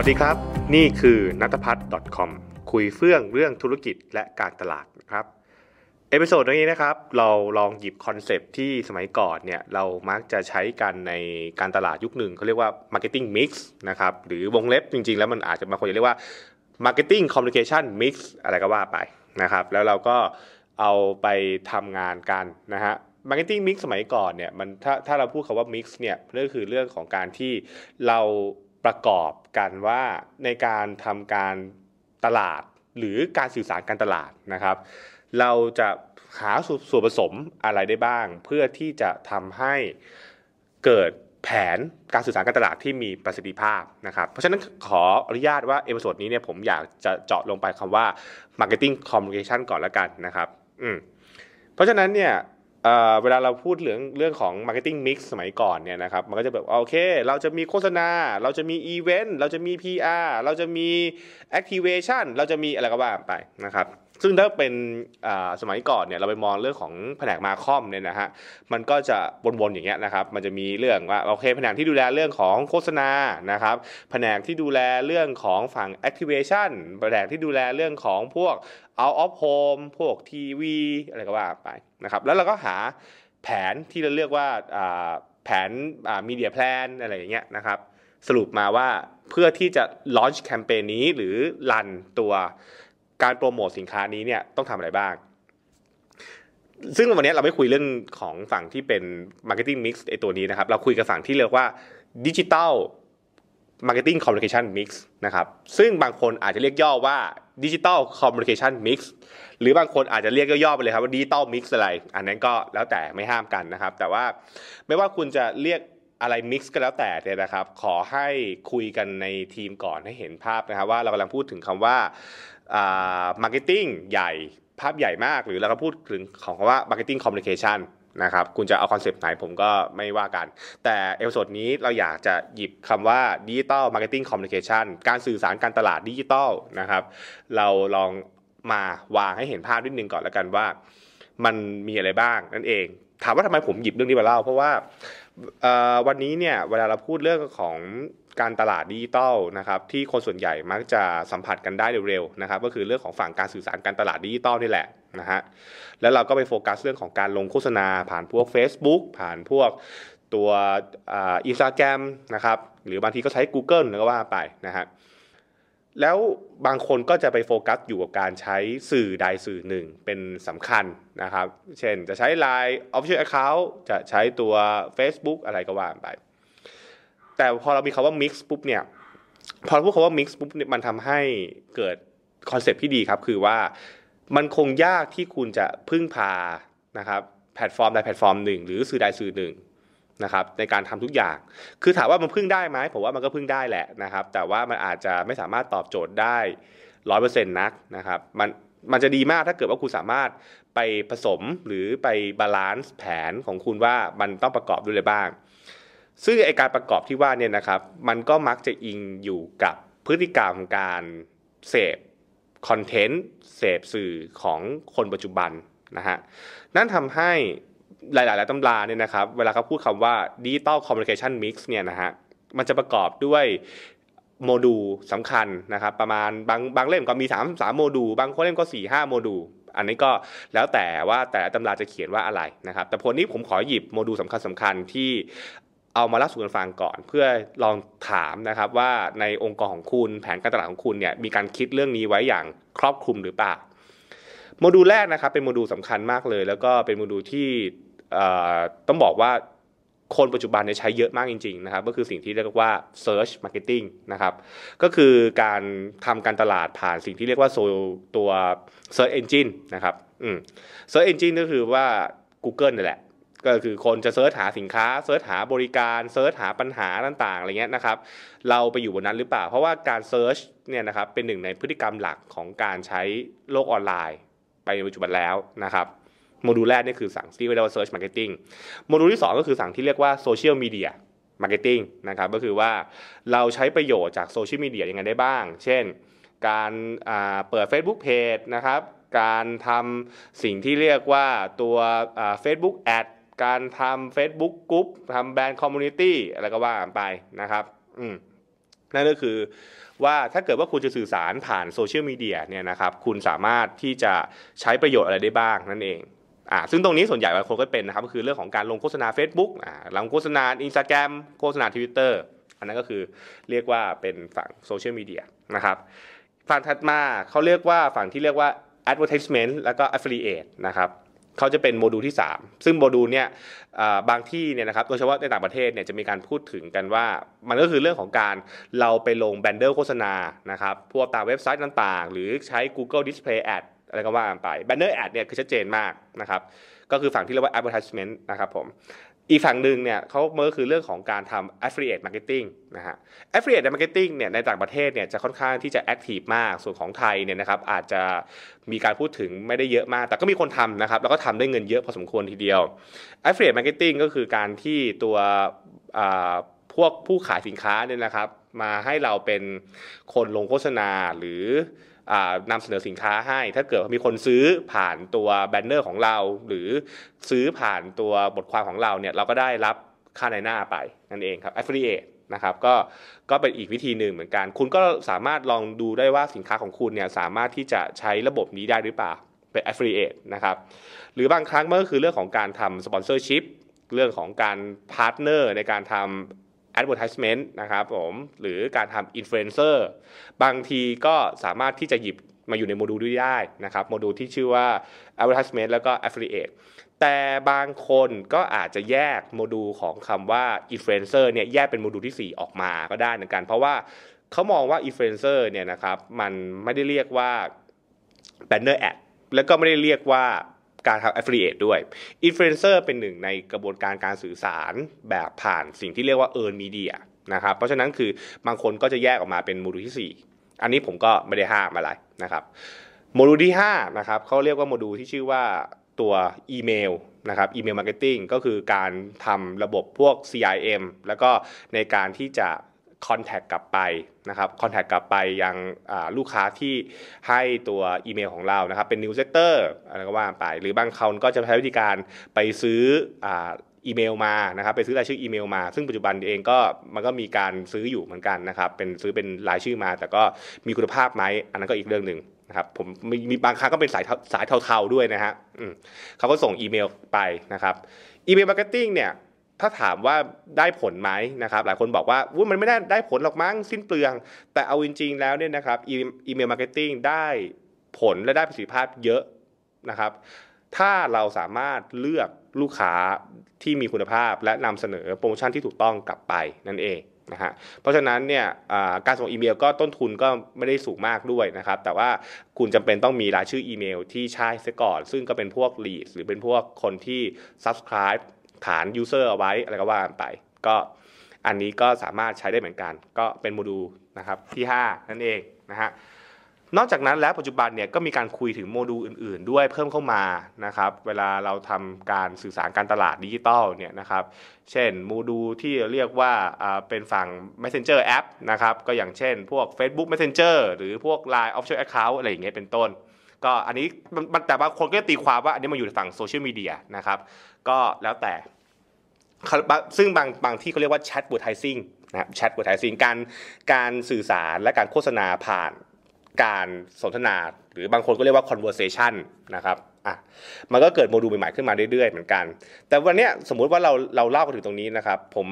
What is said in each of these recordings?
วัสดีครับนี่คือนัทพัฒน์ .com คุยเฟื่องเรื่องธุรกิจและการตลาดนะครับเอพิโซดนี้นะครับเราลองหยิบคอนเซปต์ที่สมัยก่อนเนี่ยเรามักจะใช้กันในการตลาดยุคหนึ่งเขาเรียกว่า Marketing Mix นะครับหรือวงเล็บจริงๆ แล้วมันอาจจะบางคนจะเรียกว่า Marketing Communication Mix อะไรก็ว่าไปนะครับ แล้วเราก็เอาไปทำงานกันนะฮะมาร์เก็ตติ้งมิกสมัยก่อนเนี่ยมันถ้าถ้าเราพูดคาว่ามิกซ์เนี่ยก็คือเรื่องของการที่เราประกอบกันว่าในการทำการตลาดหรือการสื่อสารการตลาดนะครับ เราจะหาส่วนผสมอะไรได้บ้าง เพื่อที่จะทำให้เกิดแผนการสื่อสารการตลาดที่มีประสิทธิภาพนะครับ เพราะฉะนั้นขออนุญาตว่าเอพิโซดนี้เนี่ยผมอยากจะเจาะลงไปคำว่า marketing communication ก่อนละกันนะครับอืมเพราะฉะนั้นเนี่ยเวลาเราพูดเรื่องเรื่องของ Marketing Mix สมัยก่อนเนี่ยนะครับมันก็จะแบบโอเค เราจะมีโฆษณา เราจะมีอีเวนต์เราจะมี PR เราจะมี Activation เราจะมีอะไรก็ว่าไปนะครับซึ่งถ้าเป็นสมัยก่อนเนี่ยเราไปมองเรื่องของแผนกมาคอมเนี่ยนะฮะมันก็จะวนๆอย่างเงี้ยนะครับมันจะมีเรื่องว่าโอเคแผนกที่ดูแลเรื่องของโฆษณานะครับแผนกที่ดูแลเรื่องของฝั่ง activation แผนกที่ดูแลเรื่องของพวก out of home พวกทีวีอะไรก็ว่าไปนะครับแล้วเราก็หาแผนที่เราเรียกว่าแผนมีเดียแพลนอะไรอย่างเงี้ยนะครับ สรุปมาว่าเพื่อที่จะลอนช์แคมเปญนี้หรือรันตัวการโปรโมทสินค้านี้เนี่ยต้องทำอะไรบ้าง ซึ่งวันนี้เราไม่คุยเรื่องของฝั่งที่เป็น Marketing Mix ไอตัวนี้นะครับ เราคุยกับฝั่งที่เรียกว่าดิจิตอล Marketing Communication Mix นะครับ ซึ่งบางคนอาจจะเรียกย่อว่า Digital Communication Mix หรือบางคนอาจจะเรียกย่อๆไปเลยครับว่า Digital Mix อะไร อันนั้นก็แล้วแต่ไม่ห้ามกันนะครับ แต่ว่าไม่ว่าคุณจะเรียกอะไร Mix ก็แล้วแต่เลยนะครับ ขอให้คุยกันในทีมก่อนให้เห็นภาพนะครับว่าเรากำลังพูดถึงคำว่า Marketing ใหญ่ภาพใหญ่มากหรือเราก็พูดถึงของคำว่า Marketing Communication นะครับคุณจะเอาคอนเซปต์ไหนผมก็ไม่ว่ากัน แต่เอลสดนี้เราอยากจะหยิบคำว่าดิจิตอลมาร์เก็ตติ้งคอมมิวนิเคชันการสื่อสารการตลาดดิจิตอลนะครับ เราลองมาวางให้เห็นภาพนิดนึงก่อนแล้วกันว่า มันมีอะไรบ้างนั่นเอง ถามว่าทำไมผมหยิบเรื่องนี้มาเล่าเพราะว่าวันนี้เนี่ยเวลาเราพูดเรื่องของการตลาดดิจิตอลนะครับ ที่คนส่วนใหญ่มักจะสัมผัสกันได้เร็วๆนะครับ ก็คือเรื่องของฝั่งการสื่อสารการตลาดดิจิตอลนี่แหละนะฮะ แล้วเราก็ไปโฟกัสเรื่องของการลงโฆษณา ผ่านพวก Facebook ผ่านพวกตัวอินสตาแกรมนะครับ หรือบางทีก็ใช้ Google แล้วก็ว่าไปนะฮะ แล้วบางคนก็จะไปโฟกัสอยู่กับการใช้สื่อใดสื่อหนึ่งเป็นสำคัญนะครับ เช่นจะใช้ Line Official Account จะใช้ตัว Facebook อะไรก็ว่าไป แต่พอเรามีคาว่า Mix ปุ๊บเนี่ย พอพูดคาว่า Mix ปุ๊บมันทำให้เกิดคอนเซปที่ดีครับ คือว่ามันคงยากที่คุณจะพึ่งพา นะครับ แพลตฟอร์มใดแพลตฟอร์มหนึ่ง หรือสื่อใดสื่อหนึ่ง นะครับ ในการทำทุกอย่าง คือถามว่ามันพึ่งได้ไหมผมว่ามันก็พึ่งได้แหละนะครับ แต่ว่ามันอาจจะไม่สามารถตอบโจทย์ได้ร้อยเปอร์เซ็นต์นักนะครับ มัน มันจะดีมากถ้าเกิดว่าคุณสามารถไปผสมหรือไปบาลานซ์แผนของคุณว่ามันต้องประกอบด้วยอะไรบ้าง ซึ่งไอการประกอบที่ว่าเนี่ยนะครับ มันก็มักจะอิงอยู่กับพฤติกรรมการเสพคอนเทนต์เสพสื่อของคนปัจจุบันนะฮะนั่นทำให้หลาย ๆ ตำราเนี่ยนะครับเวลาเขาพูดคำว่าดิจิตอลคอมมิวนิเคชันมิกซ์เนี่ยนะฮะมันจะประกอบด้วยโมดูลสำคัญนะครับประมาณบางบางเล่มก็มี3าโมดูล บางคนเล่มก็4าโมดูล อันนี้ก็แล้วแต่ว่าแต่ตำราจะเขียนว่าอะไรนะครับแต่ผนนี้ผมขอหยิบโมดูลสำคัญสำคัญที่เอามาเล่าสู่กันฟังก่อนเพื่อลองถามนะครับ ว่าในองค์กรของคุณแผนการตลาดของคุณเนี่ย มีการคิดเรื่องนี้ไว้อย่างครอบคลุมหรือเปล่าโมดูลแรกนะครับเป็นโมดูลสำคัญมากเลย แล้วก็เป็นโมดูลที่ต้องบอกว่า คนปัจจุบันเนี่ยใช้เยอะมากจริงๆ นะครับ ก็คือสิ่งที่เรียกว่า search marketing นะครับ ก็คือการทำการตลาดผ่านสิ่งที่เรียกว่าโซตัว search engine นะครับ search engine ก็คือว่า Google นี่แหละก็คือคนจะเสิร์ชหาสินค้าเสิร์ชหาบริการเสิร์ชหาปัญหาต่างๆอะไรเงี้ยนะครับเราไปอยู่บนนั้นหรือเปล่าเพราะว่าการเสิร์ชเนี่ยนะครับเป็นหนึ่งในพฤติกรรมหลักของการใช้โลกออนไลน์ไปในปัจจุบันแล้วนะครับโมดูลแรกนี่คือสั่งที่เรียกว่าร์ชมาร์เก็ตติ้งโมดูลที่2 ก็คือสั่งที่เรียกว่ายลมีเดียมาร์เก็ตติ้งนะครับก็คือว่าเราใช้ประโยชน์จากโซเชียลมีเดียยังไงได้บ้างเช่นการเปิด Facebook Page นะครับการทำสิ่งที่เรียกว่าตัว Facebook Ad การทำ Facebook กรุ๊ปทำแบรนด์คอมมูนิตี้อะไรก็ว่าไปนะครับอืมนั่นก็คือว่าถ้าเกิดว่าคุณจะสื่อสารผ่านโซเชียลมีเดียเนี่ยนะครับ คุณสามารถที่จะใช้ประโยชน์อะไรได้บ้าง นั่นเองอ่าซึ่งตรงนี้ส่วนใหญ่บางคนก็เป็นนะครับก็คือเรื่องของการลงโฆษณา Facebook อ่าลงโฆษณา Instagram โฆษณา Twitter อันนั้นก็คือเรียกว่าเป็นฝั่งโซเชียลมีเดียนะครับ ฝั่งถัดมาเขาเรียกว่าฝั่งที่เรียกว่า advertisement แล้วก็ affiliate นะครับเขาจะเป็นโมดูลที่ 3 ซึ่งโมดูลเนี่ยบางที่เนี่ยนะครับโดยเฉพาะในต่างประเทศเนี่ยจะมีการพูดถึงกันว่า มันก็คือเรื่องของการเราไปลงแบนเดอร์โฆษณานะครับ พวกตามเว็บไซต์ต่างๆ หรือใช้ Google Display Ad อะไรก็ว่าไป แบนเดอร์แอดเนี่ยคือชัดเจนมากนะครับก็คือฝั่งที่เรียกว่า advertisement นะครับผมอีกฝั่งหนึ่งเนี่ยเขาเมื่อคือเรื่องของการทำ affiliate marketing นะฮะ affiliate marketing เนี่ยในต่างประเทศเนี่ยจะค่อนข้างที่จะ active มากส่วนของไทยเนี่ยนะครับอาจจะมีการพูดถึงไม่ได้เยอะมาก แต่ก็มีคนทำนะครับแล้วก็ทำได้เงินเยอะพอสมควรทีเดียว affiliate marketing ก็คือการที่ตัวพวกผู้ขายสินค้าเนี่ยนะครับมาให้เราเป็นคนลงโฆษณาหรือนำเสนอสินค้าให้ถ้าเกิดมีคนซื้อผ่านตัวแบนเนอร์ของเราหรือซื้อผ่านตัวบทความของเราเนี่ยเราก็ได้รับค่าในหน้าไปนั่นเองครับ affiliate นะครับ ก็ก็เป็นอีกวิธีหนึ่งเหมือนกัน คุณก็สามารถลองดูได้ว่าสินค้าของคุณเนี่ยสามารถที่จะใช้ระบบนี้ได้หรือเปล่าเป็น affiliate นะครับ หรือบางครั้งมันก็คือเรื่องของการทำ sponsorship เรื่องของการพาร์ทเนอร์ในการทำแอดเวอร์ทิสเมนะครับผมหรือการทำอินฟลูเอนเซอร์บางทีก็สามารถที่จะหยิบมาอยู่ในโมดูลด้วยได้นะครับโมดูลที่ชื่อว่า advertisement แล้วก็ affiliate แต่บางคนก็อาจจะแยกโมดูลของคำว่า influencer เนี่ยแยกเป็นโมดูลที่ 4 ออกมาก็ได้เหมือนกัน เพราะว่าเขามองว่า influencer เนี่ยนะครับ มันไม่ได้เรียกว่า banner ad แล้วก็ไม่ได้เรียกว่าการทำ affiliate ด้วย influencer เป็นหนึ่งในกระบวนการการสื่อสารแบบผ่านสิ่งที่เรียกว่า earn media นะครับ เพราะฉะนั้นคือบางคนก็จะแยกออกมาเป็นโมดูลที่ 4 อันนี้ผมก็ไม่ได้ห้ามอะไรนะครับ โมดูลที่5นะครับเขาเรียกว่าโมดูลที่ชื่อว่าตัวอีเมลนะครับอีเมลมาร์เก็ตติ้งก็คือการทำระบบพวก CIM แล้วก็ในการที่จะคอนแทคกลับไปนะครับคอนแทคกลับไปยังลูกค้าที่ให้ตัวอีเมลของเรานะครับเป็นนิวเซตเตอร์อะไรก็ว่าไปหรือบางคนก็จะใช้วิธีการไปซื้ออีเมลมานะครับ ไปซื้อรายชื่ออีเมลมา ซึ่งปัจจุบันเองก็มันก็มีการซื้ออยู่เหมือนกันนะครับเป็นซื้อเป็นรายชื่อมา แต่ก็มีคุณภาพไหมอันนั้นก็อีกเรื่องหนึ่งนะครับผมมีบางครั้งก็เป็นสายสายเทาๆด้วยนะฮะเขาก็ส่งอีเมลไปนะครับอีเมลมาร์เก็ตติ้งเนี่ยถ้าถามว่าได้ผลไหมนะครับหลายคนบอกว่ามันไม่ได้ได้ผลหรอกมั้ง สิ้นเปลือง แต่เอาจริงๆแล้วเนี่ยนะครับอีเมลมาร์เก็ตติ้งได้ผลและได้ประสิทธิภาพเยอะนะครับถ้าเราสามารถเลือกลูกค้าที่มีคุณภาพและนำเสนอโปรโมชั่นที่ถูกต้องกลับไปนั่นเองนะฮะเพราะฉะนั้นเนี่ยการส่งอีเมลก็ต้นทุนก็ไม่ได้สูงมากด้วยนะครับแต่ว่าคุณจำเป็นต้องมีรายชื่ออีเมลที่ใช่เสียก่อนซึ่งก็เป็นพวกลีดหรือเป็นพวกคนที่ subscribe ฐาน user เอาไว้อะไรก็ว่ากันไปก็อันนี้ก็สามารถใช้ได้เหมือนกัน ก็เป็นโมดูลนะครับที่ 5 นั่นเองนะฮะนอกจากนั้นแล้วปัจจุบันเนี่ยก็มีการคุยถึงโมดูลอื่นๆ ด้วยเพิ่มเข้ามานะครับเวลาเราทำการสื่อสารการตลาดดิจิตอลเนี่ยนะครับเช่นโมดูลที่เรียกว่าเป็นฝั่ง Messenger App นะครับก็อย่างเช่นพวก Facebook Messenger หรือพวก Line Official Account อะไรอย่างเงี้ยเป็นต้นก็อันนี้มันแต่บางคนก็ตีความว่าอันนี้มันอยู่ฝั่งโซเชียลมีเดียนะครับก็แล้วแต่ซึ่งบางบางที่เขาเรียกว่าแชทบูทไทซิ่งนะครับแชทบูทไทซิ่งการการสื่อสารและการโฆษณาผ่านการสนทนาหรือบางคนก็เรียกว่าอนเวอร์เซชันนะครับอ่ะมันก็เกิดโมดูลใหม่ๆขึ้นมาเรื่อยๆ เหมือนกัน แต่วันนี้สมมุติว่าเราเราเล่ากันถึงตรงนี้นะครับ ผม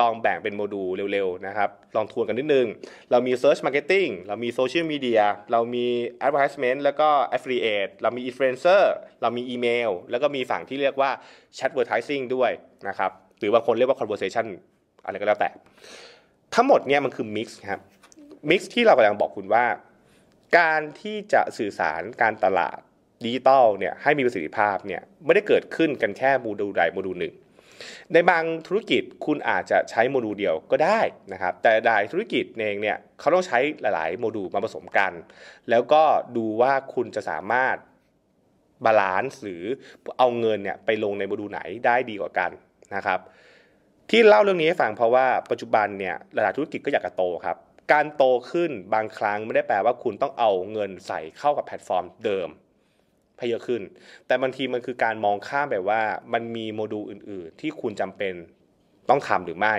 ลองแบ่งเป็นโมดูลเร็วๆนะครับ ลองทวนกันนิดนึง เรามี Search Marketing เรามี Social Media เรามี Advertisement แล้วก็ Affiliate เรามี Influencer เรามี Email แล้วก็มีฝั่งที่เรียกว่า Chatvertising ด้วยนะครับ หรือบางคนเรียกว่า Conversation อะไรก็แล้วแต่ ทั้งหมดเนี่ยมันคือ Mix ครับ Mix ที่เรากำลังบอกคุณว่า การที่จะสื่อสารการตลาดดิจิตอลเนี่ยให้มีประสิทธิภาพเนี่ยไม่ได้เกิดขึ้นกันแค่โมดูลใดโมดูลหนึ่งในบางธุรกิจคุณอาจจะใช้โมดูลเดียวก็ได้นะครับแต่หลายธุรกิจเองเนี่ยเขาต้องใช้หลายๆโมดูลมาผสมกันแล้วก็ดูว่าคุณจะสามารถบาลานซ์หรือเอาเงินเนี่ยไปลงในโมดูลไหนได้ดีกว่ากันนะครับที่เล่าเรื่องนี้ให้ฟังเพราะว่าปัจจุบันเนี่ยหลายธุรกิจก็อยากจะโตครับการโตขึ้นบางครั้งไม่ได้แปลว่าคุณต้องเอาเงินใส่เข้ากับแพลตฟอร์มเดิมให้เยอะขึ้น แต่บางทีมันคือการมองข้ามแบบว่ามันมีโมดูลอื่น ๆ ที่คุณจำเป็นต้องทำหรือไม่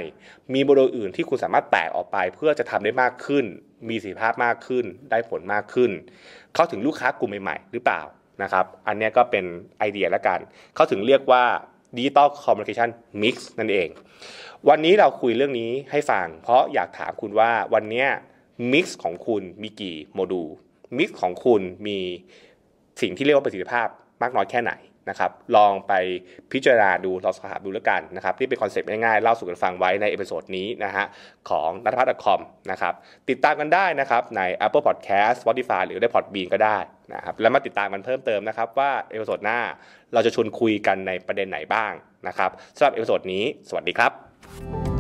มีโมดูลอื่นที่คุณสามารถแตกออกไปเพื่อจะทำได้มากขึ้น มีสิทธิภาพมากขึ้น ได้ผลมากขึ้น เข้าถึงลูกค้ากลุ่มใหม่ ๆ หรือเปล่านะครับ อันนี้ก็เป็นไอเดียละกัน เขาถึงเรียกว่าดิจิตอลคอมมิวนิเคชันมิกซ์นั่นเอง วันนี้เราคุยเรื่องนี้ให้ฟังเพราะอยากถามคุณว่าวันนี้มิกซ์ของคุณมีกี่โมดูลมิกซ์ของคุณมีสิ่งที่เรียกว่าประสิทธิภาพมากน้อยแค่ไหนนะครับลองไปพิจารณาดูลองสอบาดูแล้วกันนะครับที่เป็นคอนเซปต์ง่ายๆ เล่าสู่กันฟังไว้ในเอพิโซดนี้นะฮะของนัทพัฒน์คอมนะครับติดตามกันได้นะครับใน Apple Podcast Spotify หรือได้พอดบีนก็ได้นะครับแล้วมาติดตามกันเพิ่มเติมนะครับว่าเอพิโซดหน้าเราจะชวนคุยกันในประเด็นไหนบ้างนะครับสำหรับเอพิโซดนี้สวัสดีครับ